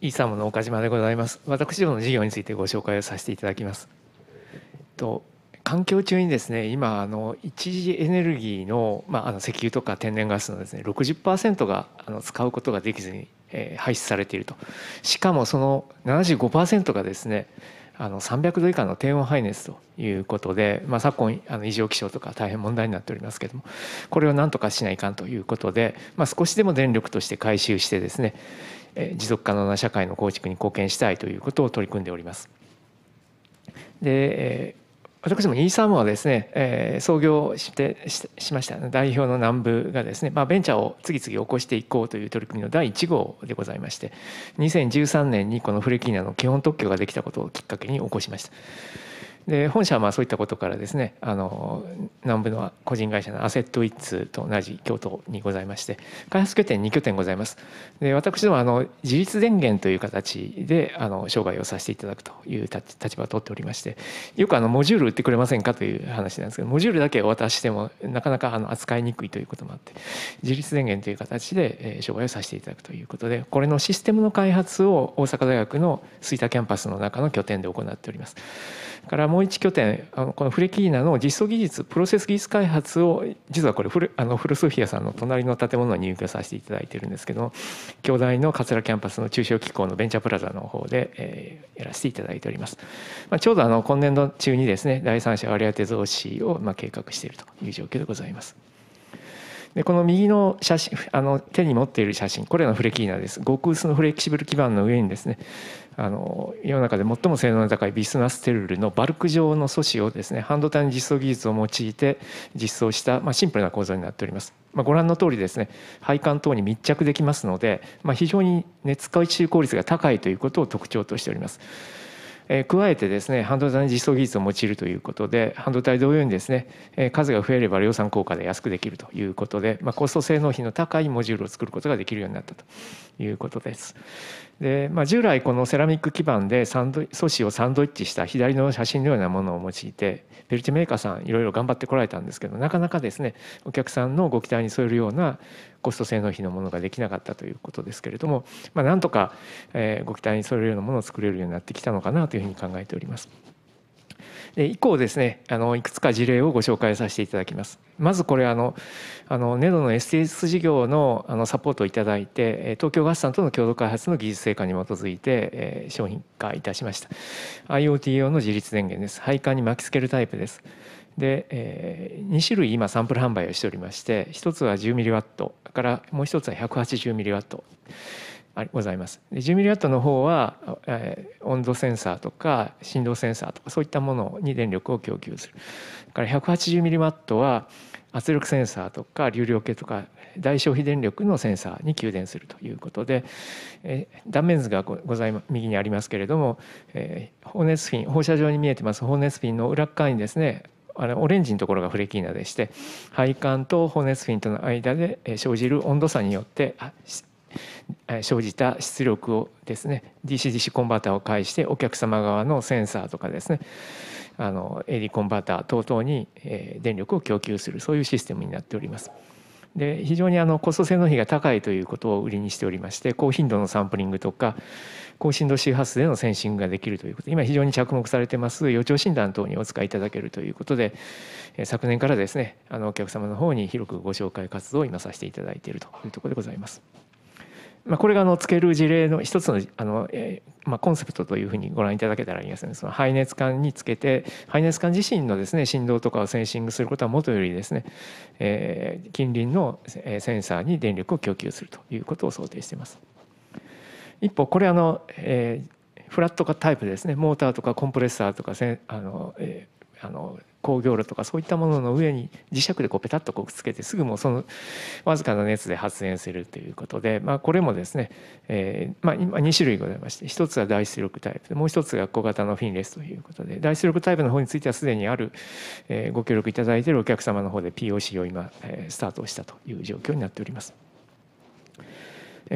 イーサムの岡島でございます私どもの事業についてご紹介をさせていただきます。と環境中にですね今あの一次エネルギーの,、まあ、あの石油とか天然ガスのですね60%があの使うことができずに、えー、廃止されているとしかもその75%がですねあの300度以下の低温排熱ということで、まあ、昨今あの異常気象とか大変問題になっておりますけれどもこれを何とかしないかんということで、まあ、少しでも電力として回収してですね、持続可能な社会の構築に貢献したいということを取り組んでおります。で私もイーサムはですね、え創業してしました代表の南部がですね、まあ、ベンチャーを次々起こしていこうという取り組みの第1号でございまして2013年にこのフレキーナの基本特許ができたことをきっかけに起こしました。で本社はまあそういったことからですねあの南部の個人会社のアセットウィッツと同じ京都にございまして開発拠点2拠点ございますで私どもあの自立電源という形であの商売をさせていただくという立場を取っておりましてよくあのモジュール売ってくれませんかという話なんですけどモジュールだけお渡ししてもなかなかあの扱いにくいということもあって自立電源という形で商売をさせていただくということでこれのシステムの開発を大阪大学の吹田キャンパスの中の拠点で行っております。からう拠点あのこのフレキーナの実装技術プロセス技術開発を実はこれフルあのフルスフィアさんの隣の建物に入居させていただいてるんですけど京大の桂キャンパスの中小機構のベンチャープラザの方で、えー、やらせていただいております、まあ、ちょうどあの今年度中にですね第三者割当増資をまあ計画しているという状況でございます。でこの右の写真あの手に持っている写真これらのフレキーナです極薄のフレキシブル基板の上にですねあの世の中で最も性能の高いビスナステルルのバルク状の素子をですね半導体の実装技術を用いて実装した、まあ、シンプルな構造になっております、まあ、ご覧の通りですね配管等に密着できますので、まあ、非常に熱回収効率が高いということを特徴としております。え加えてですね半導体の実装技術を用いるということで半導体同様にですね、え数が増えれば量産効果で安くできるということで、まあ、コスト性能比の高いモジュールを作ることができるようになったということです。で、まあ、従来このセラミック基板でサンド素子をサンドイッチした左の写真のようなものを用いてペルチメーカーさんいろいろ頑張ってこられたんですけどなかなかですねお客さんのご期待に添えるようなコスト性能比のものができなかったということですけれども、まあ、なんとかご期待に添えるようなものを作れるようになってきたのかなというふうに考えております。で以降ですねあのいくつか事例をご紹介させていただきますまずこれあのあの NEDO の STS 事業のあのサポートをいただいて東京ガスさんとの共同開発の技術成果に基づいて、えー、商品化いたしました IoT 用の自立電源です配管に巻きつけるタイプですで、えー、2種類今サンプル販売をしておりまして1つは 10mW からもう1つは 180mW ございます。10ミリワットの方は、えー、温度センサーとか振動センサーとかそういったものに電力を供給する。から180ミリワットは圧力センサーとか流量計とか大消費電力のセンサーに給電するということで、えー、断面図がござい右にありますけれども、えー、放熱フィン放射状に見えてます放熱フィンの裏側にですねあのオレンジのところがフレキーナでして配管と放熱フィンとの間で生じる温度差によって生じた出力をですね DCDC コンバーターを介してお客様側のセンサーとかですねあの AD コンバーター等々に電力を供給するそういうシステムになっております。で非常にあのコスト性能比が高いということを売りにしておりまして高頻度のサンプリングとか高振動周波数でのセンシングができるということ今非常に着目されてます予兆診断等にお使いいただけるということで昨年からですねあのお客様の方に広くご紹介活動を今させていただいているというところでございます。まあ、これがあのつける事例の一つのあの、えーまあ、コンセプトというふうにご覧いただけたらいいですねその排熱管につけて排熱管自身のですね振動とかをセンシングすることはもとよりですね、えー、近隣のセンサーに電力を供給するということを想定しています。一方これあの、えー、フラットタイプですねモーターとかコンプレッサーとかせあの、えー、あの工業炉とかそういったものの上に磁石でこうペタッとくっつけてすぐもうそのわずかな熱で発煙するということで、まあ、これもですね、えーまあ、今2種類ございまして1つは大出力タイプもう1つが小型のフィンレスということで大出力タイプの方についてはすでにある、えー、ご協力いただいているお客様の方で POC を今、えー、スタートしたという状況になっております。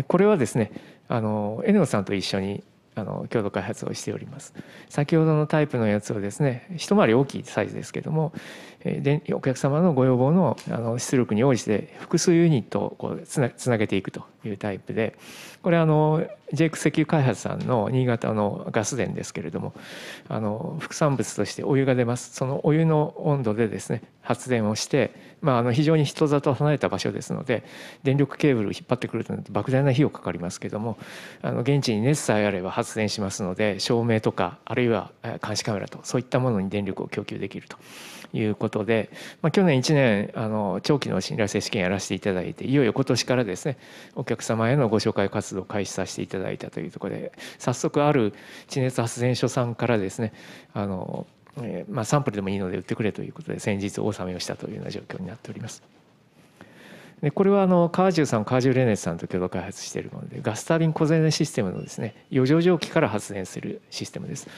これはですねあのエネオさんと一緒にあの共同開発をしております先ほどのタイプのやつをですね一回り大きいサイズですけどもでお客様のご要望のあの出力に応じて複数ユニットをこうつなつなげていくというタイプでこれあの JX 石油開発さんの新潟のガス田ですけれどもあの副産物としてお湯が出ますそのお湯の温度でですね発電をして、まあ、あの非常に人里離れた場所ですので電力ケーブルを引っ張ってくると莫大な費用かかりますけどもあの現地に熱さえあれば発電しますので照明とかあるいは監視カメラとそういったものに電力を供給できるということことで、まあ、去年1年あの長期の信頼性試験やらせていただいていよいよ今年からですねお客様へのご紹介活動を開始させていただいたというところで早速ある地熱発電所さんからですねあの、えー、まあ、サンプルでもいいので売ってくれということで先日お納めをしたというような状況になっております。でこれはあのカージュさんカージュレネスさんと共同開発しているものでガスタービン小ゼネシステムのですね余剰蒸気から発電するシステムです。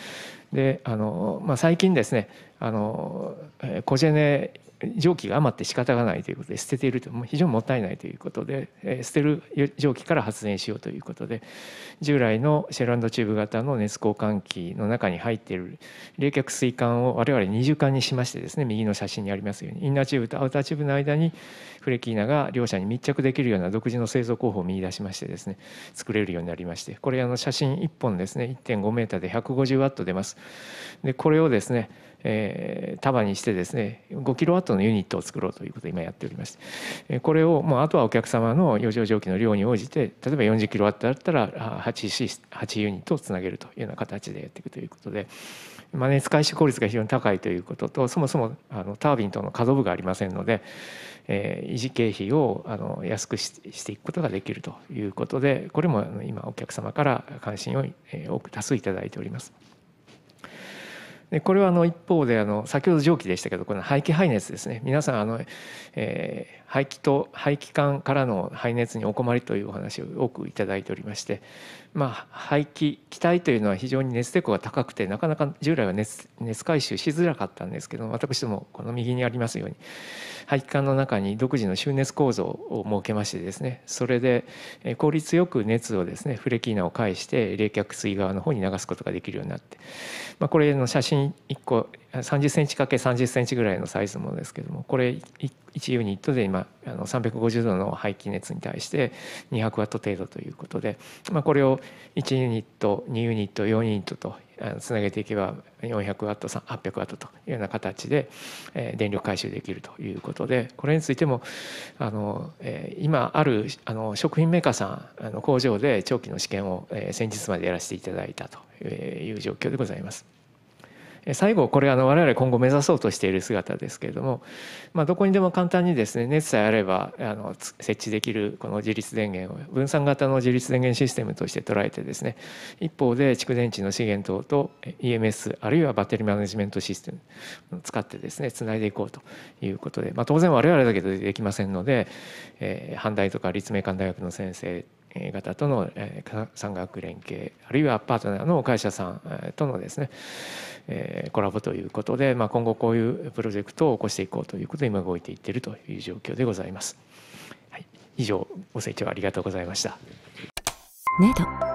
であの、まあ、最近ですねあのコジェネ蒸気が余って仕方がないということで捨てていると非常にもったいないということで、え捨てる蒸気から発電しようということで従来のシェルチューブ型の熱交換器の中に入っている冷却水管を我々二重管にしましてですね右の写真にありますようにインナーチューブとアウターチューブの間にフレキーナが両者に密着できるような独自の製造工法を見出しましてですね作れるようになりましてこれあの写真1本ですね1.5ーで150ワット出ます。でこれをですねえー、束にしてですね5キロワットのユニットを作ろうということを今やっておりまして、えこれをもうあとはお客様の余剰蒸気の量に応じて例えば40キロワットだったら 8, 8ユニットをつなげるというような形でやっていくということで。マネー使い収効率が非常に高いということとそもそもあのタービンとの可動部がありませんので、えー、維持経費をあの安くしていくことができるということでこれも今お客様から関心を多く多数いただいております。でこれはあの一方であの先ほど蒸気でしたけどこの排気排熱ですね皆さんあの、えー、排気と排気管からの排熱にお困りというお話を多く頂いておりまして、まあ、排気気体というのは非常に熱抵抗が高くてなかなか従来は熱熱回収しづらかったんですけど私どもこの右にありますように排気管の中に独自の収熱構造を設けましてですねそれで効率よく熱をですねフレキーナを介して冷却水側の方に流すことができるようになって、まあ、これの写真1個30センチ ×30 センチぐらいのサイズものですけどもこれ1ユニットで今あの350度の排気熱に対して200ワット程度ということで、まあ、これを1ユニット2ユニット4ユニットとつなげていけば400ワット800ワットというような形で電力回収できるということでこれについてもあの今あるあの食品メーカーさんの工場で長期の試験を先日までやらせていただいたという状況でございます。最後これあの我々今後目指そうとしている姿ですけれども、まあ、どこにでも簡単にですね熱さえあればあの設置できるこの自立電源を分散型の自立電源システムとして捉えてですね一方で蓄電池の資源等と EMS あるいはバッテリーマネジメントシステムを使ってですねつないでいこうということで、まあ、当然我々だけでできませんので、えー、大とか立命館大学の先生方との産学連携あるいはパートナーの会社さんとのですねコラボということで、まあ、今後こういうプロジェクトを起こしていこうということで今動いていってるという状況でございます。はい、以上ご清聴ありがとうございました。